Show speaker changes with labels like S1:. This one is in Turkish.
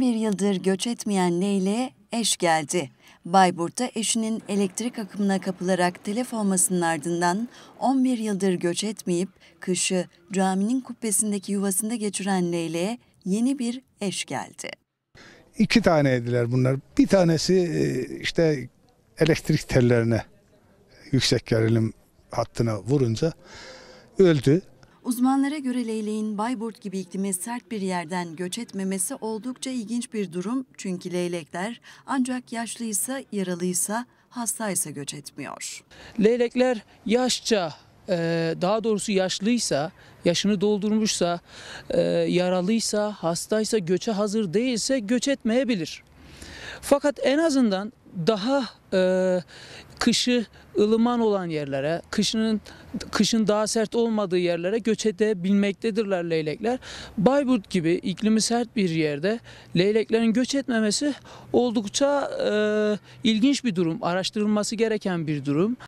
S1: 11 yıldır göç etmeyen Leyle'ye eş geldi. Bayburt'ta eşinin elektrik akımına kapılarak telef olmasının ardından 11 yıldır göç etmeyip kışı caminin kubbesindeki yuvasında geçiren Leyle'ye yeni bir eş geldi.
S2: İki taneydiler bunlar. Bir tanesi e, işte elektrik tellerine yüksek gerilim hattına vurunca öldü.
S1: Uzmanlara göre leyleğin Bayburt gibi iklimi sert bir yerden göç etmemesi oldukça ilginç bir durum çünkü leylekler ancak yaşlıysa, yaralıysa, hastaysa göç etmiyor. Leylekler yaşça e,
S3: daha doğrusu yaşlıysa, yaşını doldurmuşsa, e, yaralıysa, hastaysa, göçe hazır değilse göç etmeyebilir. Fakat en azından daha e, kışı ılıman olan yerlere, kışının kışın daha sert olmadığı yerlere göç edebilmektedirler leylekler. Bayburt gibi iklimi sert bir yerde leyleklerin göç etmemesi oldukça e, ilginç bir durum, araştırılması gereken bir durum.